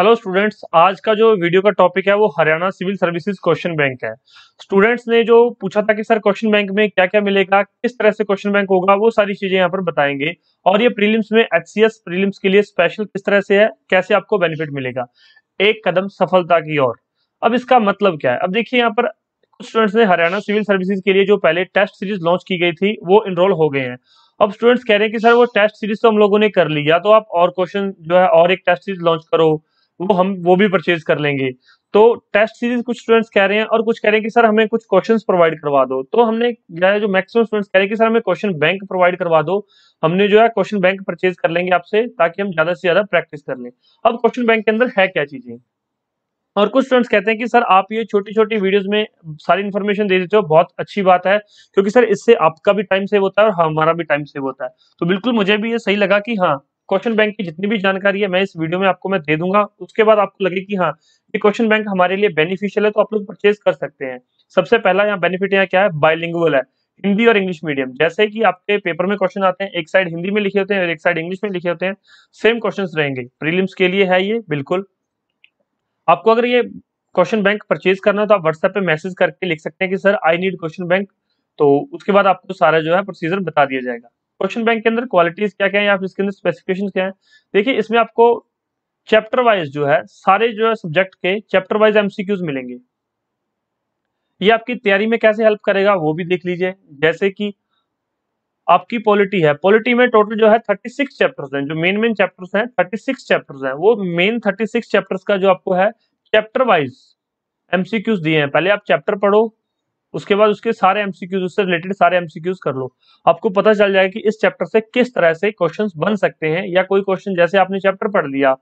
hello students आज का जो वीडियो का टॉपिक है वो Haryana civil services question bank है स्टूडेंट्स ने जो पूछा था कि सर क्वेश्चन बैंक में क्या क्या मिलेगा किस तरह से क्वेश्चन बैंक होगा वो सारी चीजें यहाँ पर बताएंगे और ये प्रीलिम्स में एच प्रीलिम्स के लिए स्पेशल किस तरह से है कैसे आपको बेनिफिट मिलेगा एक कदम सफलता की ओर अब इसका मतलब क्या है अब देखिए यहाँ पर स्टूडेंट्स ने हरियाणा सिविल सर्विसेज के लिए जो पहले टेस्ट सीरीज लॉन्च की गई थी वो इनरोल हो गए हैं अब स्टूडेंट्स कह रहे हैं कि सर वो टेस्ट सीरीज तो हम लोगों ने कर ली या तो आप और क्वेश्चन जो है और एक टेस्ट सीरीज लॉन्च करो वो हम वो भी परचेज कर लेंगे तो टेस्ट सीरीज कुछ स्टूडेंट्स कह रहे हैं और कुछ कह रहे हैं कि सर हमें कुछ क्वेश्चंस प्रोवाइड करवा दो तो हमने जो है जो मैक्सिमम स्टूडेंट्स कह रहे हैं कि सर हमें क्वेश्चन बैंक प्रोवाइड करवा दो हमने जो है क्वेश्चन बैंक परचेज कर लेंगे आपसे ताकि हम ज्यादा से ज्यादा प्रैक्टिस कर लें अब क्वेश्चन बैंक के अंदर है क्या चीजें और कुछ स्टूडेंट्स कहते हैं कि सर आप ये छोटी छोटी वीडियोस में सारी इन्फॉर्मेशन दे देते हो बहुत अच्छी बात है क्योंकि सर इससे आपका भी टाइम सेव होता है और हमारा भी टाइम सेव होता है तो बिल्कुल मुझे भी ये सही लगा कि हाँ क्वेश्चन बैंक की जितनी भी जानकारी है मैं इस वीडियो में आपको मैं दे दूंगा उसके बाद आपको लगे कि हाँ ये क्वेश्चन बैंक हमारे लिए बेनिफिशियल है तो आप लोग परचेज कर सकते हैं सबसे पहला यहाँ बेनिफिट यहाँ क्या है बाइलिंगुअल है हिंदी और इंग्लिश मीडियम जैसे कि आपके पेपर में क्वेश्चन आते हैं एक साइड हिंदी में लिखे होते हैं और एक साइड इंग्लिश में लिखे होते हैं सेम क्वेश्चन रहेंगे प्रीलिम्स के लिए है ये बिल्कुल आपको अगर ये क्वेश्चन बैंक परचेज करना है तो आप व्हाट्सएप पे मैसेज करके लिख सकते हैं कि sir I need question bank तो उसके बाद आपको सारा जो है प्रोसीजर बता दिया जाएगा क्वेश्चन बैंक के अंदर क्वालिटीज क्या क्या है या फिर इसके अंदर स्पेसिफिकेशन क्या है देखिए इसमें आपको चैप्टर वाइज जो है सारे जो है सब्जेक्ट के चैप्टर वाइज एमसीक्यूज मिलेंगे ये आपकी तैयारी में कैसे हेल्प करेगा वो भी देख लीजिए जैसे कि आपकी पॉलिटी है पॉलिटी में टोटल जो है 36 चैप्टर्स हैं जो मेन मेन चैप्टर्स हैं 36 चैप्टर्स हैं वो मेन 36 चैप्टर्स का जो आपको है चैप्टर वाइज एमसीक्यूज दिए हैं पहले आप चैप्टर पढ़ो उसके बाद उसके सारे एमसीक्यूज उससे रिलेटेड सारे एमसीक्यूज कर लो आपको पता चल जाएगा कि इस चैप्टर से किस तरह से क्वेश्चंस बन सकते हैं या कोई क्वेश्चन जैसे आपने चैप्टर पढ़ लिया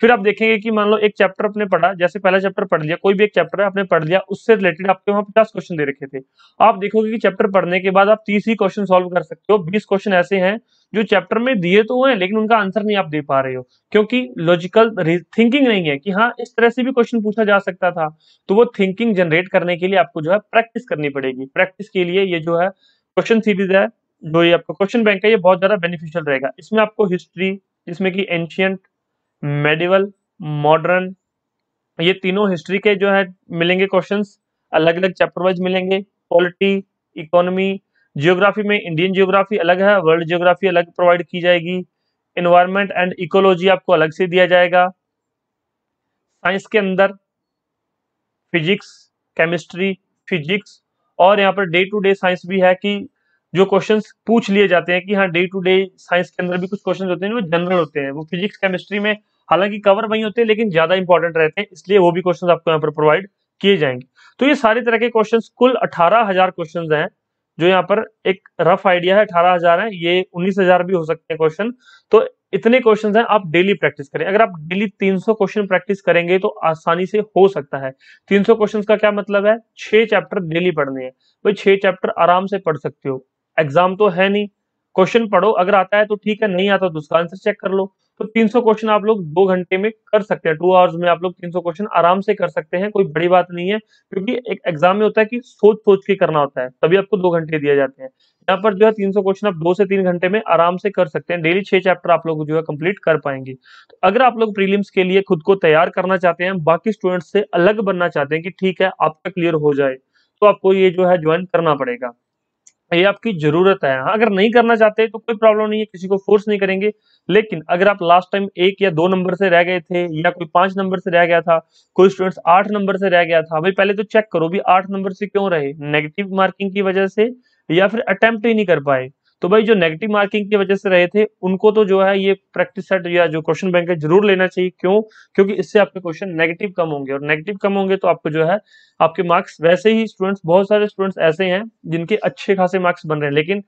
फिर आप देखेंगे कि मान लो एक चैप्टर आपने पढ़ा जैसे पहला चैप्टर पढ़ लिया कोई भी एक चैप्टर है आपने पढ़ लिया उससे रिलेटेड आपके वहां पचास क्वेश्चन दे रखे थे आप देखोगे कि चैप्टर पढ़ने के बाद आप तीस ही क्वेश्चन सॉल्व कर सकते हो बीस क्वेश्चन ऐसे हैं जो चैप्टर में दिए तो हुए हैं लेकिन उनका आंसर नहीं आप दे पा रहे हो क्योंकि लॉजिकल थिंकिंग नहीं है कि हाँ इस तरह से भी क्वेश्चन पूछा जा सकता था तो वो थिंकिंग जनरेट करने के लिए आपको जो है प्रैक्टिस करनी पड़ेगी प्रैक्टिस के लिए ये जो है क्वेश्चन सीरीज है जो ये आपका क्वेश्चन बैंक है ये बहुत ज्यादा बेनिफिशियल रहेगा इसमें आपको हिस्ट्री जिसमें कि एंशियंट मेडिवल मॉडर्न ये तीनों हिस्ट्री के जो है मिलेंगे क्वेश्चंस अलग अलग चैप्टर वाइज मिलेंगे पॉलिटी इकोनॉमी जियोग्राफी में इंडियन जियोग्राफी अलग है वर्ल्ड जियोग्राफी अलग प्रोवाइड की जाएगी इन्वायरमेंट एंड इकोलॉजी आपको अलग से दिया जाएगा साइंस के अंदर फिजिक्स केमिस्ट्री फिजिक्स और यहाँ per day to day science भी है कि जो क्वेश्चंस पूछ लिए जाते हैं कि हाँ डे टू डे साइंस के अंदर भी कुछ क्वेश्चंस होते हैं जो जनरल होते हैं वो फिजिक्स केमिस्ट्री में हालांकि कवर वही होते हैं लेकिन ज्यादा इंपॉर्टेंट रहते हैं इसलिए वो भी क्वेश्चन आपको यहाँ पर प्रोवाइड किए जाएंगे तो ये सारी तरह के क्वेश्चन कुल अठारह हजार क्वेश्चन हैं जो यहाँ पर एक रफ आइडिया है अठारह हजार है ये उन्नीस हजार भी हो सकते हैं क्वेश्चन तो इतने क्वेश्चन हैं आप डेली प्रैक्टिस करें अगर आप डेली 300 क्वेश्चन प्रैक्टिस करेंगे तो आसानी से हो सकता है 300 क्वेश्चन का क्या मतलब है छह चैप्टर डेली पढ़ने हैं भाई छह चैप्टर आराम से पढ़ सकते हो एग्जाम तो है नहीं क्वेश्चन पढ़ो अगर आता है तो ठीक है नहीं आता तो उसका आंसर चेक कर लो तो 300 क्वेश्चन आप लोग दो घंटे में कर सकते हैं टू आवर्स में आप लोग 300 क्वेश्चन आराम से कर सकते हैं कोई बड़ी बात नहीं है क्योंकि एक एग्जाम में होता है कि सोच सोच के करना होता है तभी आपको दो घंटे दिए जाते हैं यहाँ पर जो है तीन क्वेश्चन आप दो से तीन घंटे में आराम से कर सकते हैं डेली छह चैप्टर आप लोग जो है कंप्लीट कर पाएंगे तो अगर आप लोग प्रीलिम्स के लिए खुद को तैयार करना चाहते हैं बाकी स्टूडेंट्स से अलग बनना चाहते हैं कि ठीक है आपका क्लियर हो जाए तो आपको ये जो है ज्वाइन करना पड़ेगा ये आपकी जरूरत है हाँ, अगर नहीं करना चाहते तो कोई प्रॉब्लम नहीं है किसी को फोर्स नहीं करेंगे लेकिन अगर आप लास्ट टाइम एक या दो नंबर से रह गए थे या कोई पांच नंबर से रह गया था कोई स्टूडेंट्स आठ नंबर से रह गया था भाई पहले तो चेक करो भी आठ नंबर से क्यों रहे नेगेटिव मार्किंग की वजह से या फिर अटेम्प्ट ही नहीं कर पाए तो भाई जो नेगेटिव मार्किंग की वजह से रहे थे उनको तो जो है ये प्रैक्टिस सेट या जो क्वेश्चन बैंक है जरूर लेना चाहिए क्यों क्योंकि इससे आपके क्वेश्चन नेगेटिव कम होंगे और नेगेटिव कम होंगे तो आपको जो है आपके मार्क्स वैसे ही स्टूडेंट्स बहुत सारे स्टूडेंट्स ऐसे हैं जिनके अच्छे खासे मार्क्स बन रहे हैं लेकिन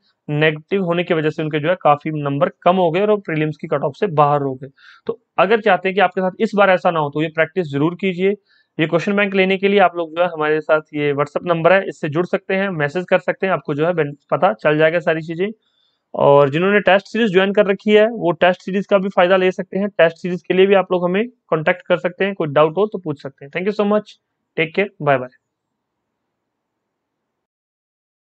नेगेटिव होने की वजह से उनके जो है काफी नंबर कम हो गए और प्रीलिम्स की कट ऑफ से बाहर हो गए तो अगर चाहते हैं कि आपके साथ इस बार ऐसा ना हो तो ये प्रैक्टिस जरूर कीजिए ये क्वेश्चन बैंक लेने के लिए आप लोग जो है हमारे साथ ये व्हाट्सअप नंबर है इससे जुड़ सकते हैं मैसेज कर सकते हैं आपको जो है पता चल जाएगा सारी चीज़ें और जिन्होंने टेस्ट सीरीज ज्वाइन कर रखी है वो टेस्ट सीरीज का भी फायदा ले सकते हैं टेस्ट सीरीज के लिए भी आप लोग हमें कॉन्टैक्ट कर सकते हैं कोई डाउट हो तो पूछ सकते हैं thank you so much take care bye bye